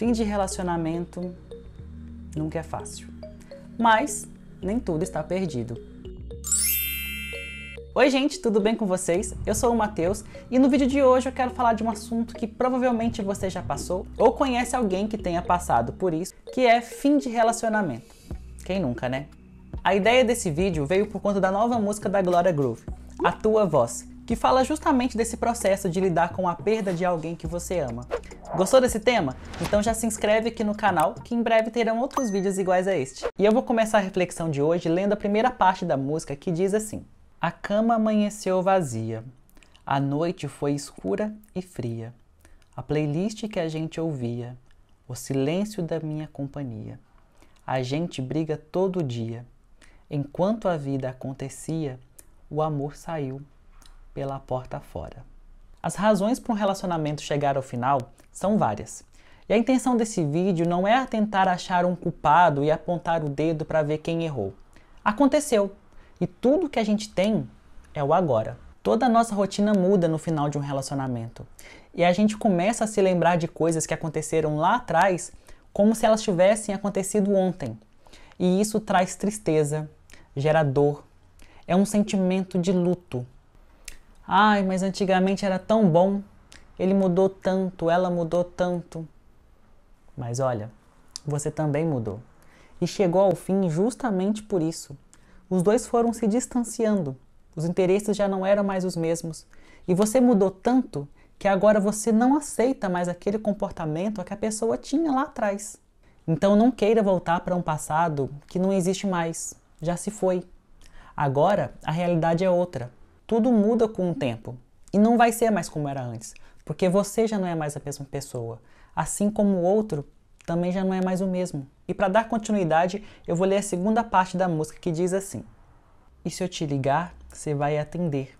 Fim de relacionamento nunca é fácil. Mas nem tudo está perdido. Oi, gente, tudo bem com vocês? Eu sou o Matheus e no vídeo de hoje eu quero falar de um assunto que provavelmente você já passou ou conhece alguém que tenha passado por isso, que é fim de relacionamento. Quem nunca, né? A ideia desse vídeo veio por conta da nova música da Gloria Groove, A Tua Voz, que fala justamente desse processo de lidar com a perda de alguém que você ama. Gostou desse tema? Então já se inscreve aqui no canal, que em breve terão outros vídeos iguais a este. E eu vou começar a reflexão de hoje lendo a primeira parte da música que diz assim: A cama amanheceu vazia, a noite foi escura e fria, a playlist que a gente ouvia, o silêncio da minha companhia. A gente briga todo dia. Enquanto a vida acontecia, o amor saiu pela porta fora. As razões para um relacionamento chegar ao final são várias. E a intenção desse vídeo não é tentar achar um culpado e apontar o dedo para ver quem errou. Aconteceu. E tudo que a gente tem é o agora. Toda a nossa rotina muda no final de um relacionamento. E a gente começa a se lembrar de coisas que aconteceram lá atrás como se elas tivessem acontecido ontem. E isso traz tristeza, gera dor. É um sentimento de luto, Ai, mas antigamente era tão bom. Ele mudou tanto, ela mudou tanto. Mas olha, você também mudou. E chegou ao fim justamente por isso. Os dois foram se distanciando. Os interesses já não eram mais os mesmos. E você mudou tanto que agora você não aceita mais aquele comportamento que a pessoa tinha lá atrás. Então não queira voltar para um passado que não existe mais, já se foi. Agora a realidade é outra. Tudo muda com o tempo e não vai ser mais como era antes, porque você já não é mais a mesma pessoa, assim como o outro também já não é mais o mesmo. E para dar continuidade, eu vou ler a segunda parte da música que diz assim: E se eu te ligar, você vai atender.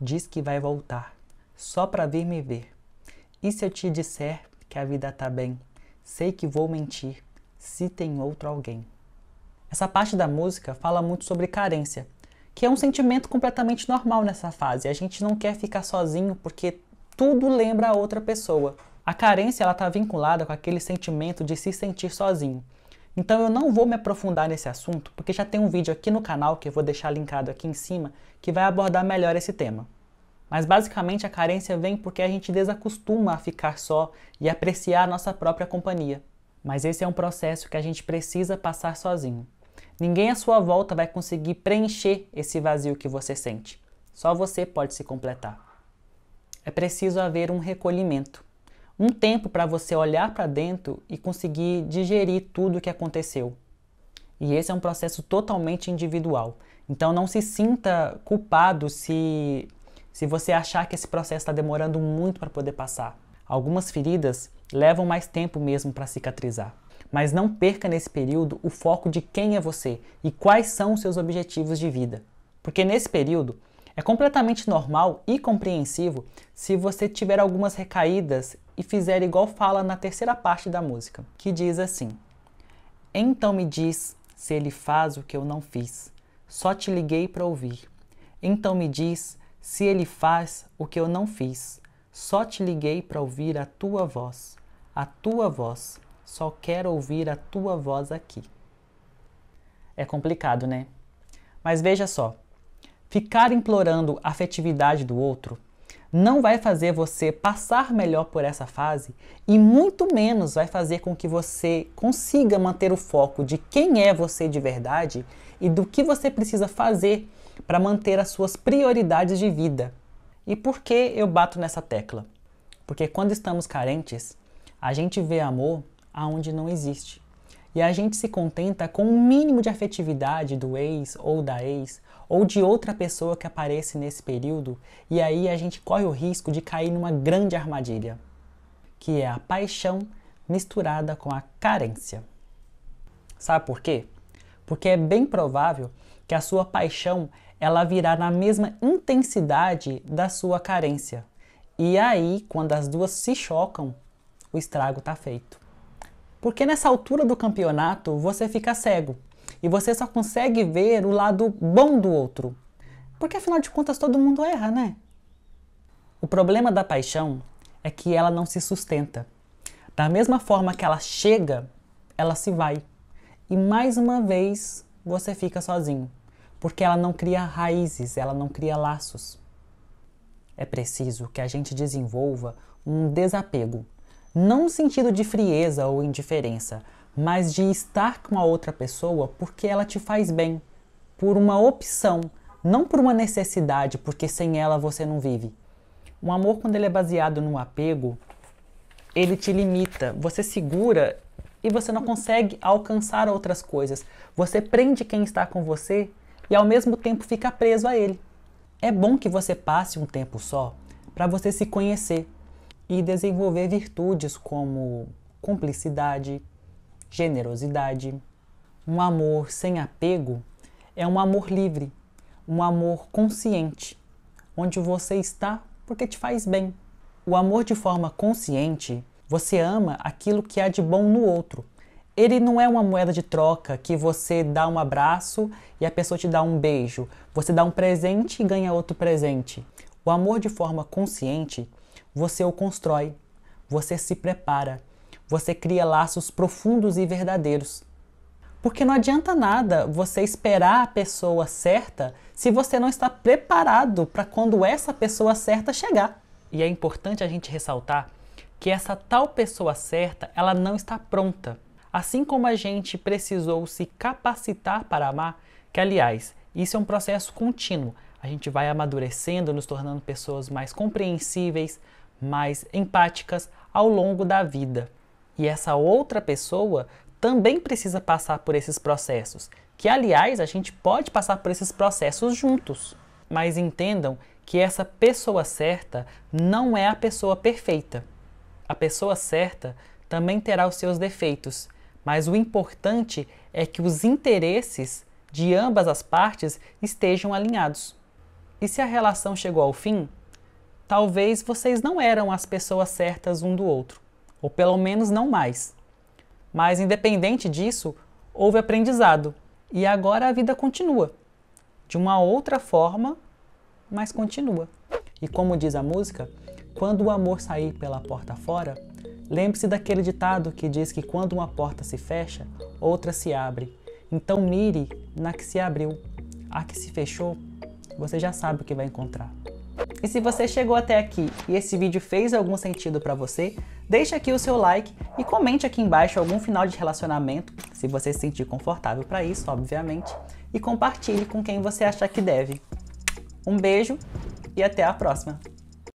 Diz que vai voltar, só para vir me ver. E se eu te disser que a vida tá bem, sei que vou mentir, se tem outro alguém. Essa parte da música fala muito sobre carência, que é um sentimento completamente normal nessa fase. A gente não quer ficar sozinho porque tudo lembra a outra pessoa. A carência está vinculada com aquele sentimento de se sentir sozinho. Então eu não vou me aprofundar nesse assunto, porque já tem um vídeo aqui no canal que eu vou deixar linkado aqui em cima, que vai abordar melhor esse tema. Mas basicamente a carência vem porque a gente desacostuma a ficar só e apreciar a nossa própria companhia. Mas esse é um processo que a gente precisa passar sozinho. Ninguém à sua volta vai conseguir preencher esse vazio que você sente. Só você pode se completar. É preciso haver um recolhimento, um tempo para você olhar para dentro e conseguir digerir tudo o que aconteceu. E esse é um processo totalmente individual. Então não se sinta culpado se se você achar que esse processo está demorando muito para poder passar. Algumas feridas levam mais tempo mesmo para cicatrizar. Mas não perca nesse período o foco de quem é você e quais são os seus objetivos de vida. Porque nesse período é completamente normal e compreensivo se você tiver algumas recaídas e fizer igual fala na terceira parte da música, que diz assim: Então me diz se ele faz o que eu não fiz. Só te liguei para ouvir. Então me diz se ele faz o que eu não fiz. Só te liguei para ouvir a tua voz, a tua voz. Só quero ouvir a tua voz aqui. É complicado, né? Mas veja só: ficar implorando a afetividade do outro não vai fazer você passar melhor por essa fase e muito menos vai fazer com que você consiga manter o foco de quem é você de verdade e do que você precisa fazer para manter as suas prioridades de vida. E por que eu bato nessa tecla? Porque quando estamos carentes, a gente vê amor aonde não existe. E a gente se contenta com o um mínimo de afetividade do ex ou da ex ou de outra pessoa que aparece nesse período, e aí a gente corre o risco de cair numa grande armadilha, que é a paixão misturada com a carência. Sabe por quê? Porque é bem provável que a sua paixão ela virá na mesma intensidade da sua carência. E aí, quando as duas se chocam, o estrago está feito. Porque nessa altura do campeonato você fica cego e você só consegue ver o lado bom do outro. Porque afinal de contas todo mundo erra, né? O problema da paixão é que ela não se sustenta. Da mesma forma que ela chega, ela se vai. E mais uma vez você fica sozinho, porque ela não cria raízes, ela não cria laços. É preciso que a gente desenvolva um desapego não no sentido de frieza ou indiferença, mas de estar com a outra pessoa porque ela te faz bem, por uma opção, não por uma necessidade, porque sem ela você não vive. O amor, quando ele é baseado no apego, ele te limita, você segura e você não consegue alcançar outras coisas. Você prende quem está com você e ao mesmo tempo fica preso a ele. É bom que você passe um tempo só para você se conhecer, e desenvolver virtudes como cumplicidade, generosidade. Um amor sem apego é um amor livre, um amor consciente, onde você está porque te faz bem. O amor de forma consciente, você ama aquilo que há de bom no outro. Ele não é uma moeda de troca que você dá um abraço e a pessoa te dá um beijo. Você dá um presente e ganha outro presente. O amor de forma consciente você o constrói, você se prepara, você cria laços profundos e verdadeiros. Porque não adianta nada você esperar a pessoa certa se você não está preparado para quando essa pessoa certa chegar. E é importante a gente ressaltar que essa tal pessoa certa, ela não está pronta. Assim como a gente precisou se capacitar para amar, que aliás, isso é um processo contínuo. A gente vai amadurecendo, nos tornando pessoas mais compreensíveis, mais empáticas ao longo da vida. E essa outra pessoa também precisa passar por esses processos, que aliás a gente pode passar por esses processos juntos. Mas entendam que essa pessoa certa não é a pessoa perfeita. A pessoa certa também terá os seus defeitos, mas o importante é que os interesses de ambas as partes estejam alinhados. E se a relação chegou ao fim, talvez vocês não eram as pessoas certas um do outro, ou pelo menos não mais. Mas independente disso, houve aprendizado e agora a vida continua. De uma outra forma, mas continua. E como diz a música, quando o amor sair pela porta fora, lembre-se daquele ditado que diz que quando uma porta se fecha, outra se abre. Então mire na que se abriu. A que se fechou, você já sabe o que vai encontrar. E se você chegou até aqui e esse vídeo fez algum sentido para você, deixe aqui o seu like e comente aqui embaixo algum final de relacionamento, se você se sentir confortável para isso, obviamente, e compartilhe com quem você achar que deve. Um beijo e até a próxima!